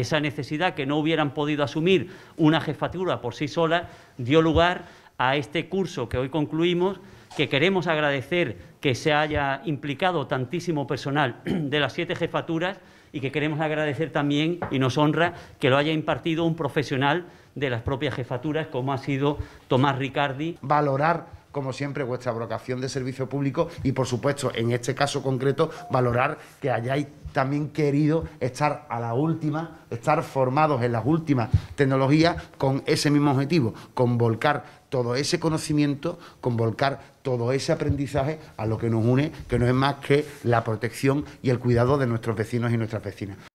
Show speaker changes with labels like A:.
A: Esa necesidad que no hubieran podido asumir una jefatura por sí sola dio lugar a este curso que hoy concluimos, que queremos agradecer que se haya implicado tantísimo personal de las siete jefaturas y que queremos agradecer también, y nos honra, que lo haya impartido un profesional de las propias jefaturas, como ha sido
B: Tomás Ricardi. Valorar como siempre, vuestra vocación de servicio público y, por supuesto, en este caso concreto, valorar que hayáis también querido estar a la última, estar formados en las últimas tecnologías con ese mismo objetivo, con volcar todo ese conocimiento, con volcar todo ese aprendizaje a lo que nos une, que no es más que la protección y el cuidado de nuestros vecinos y nuestras vecinas.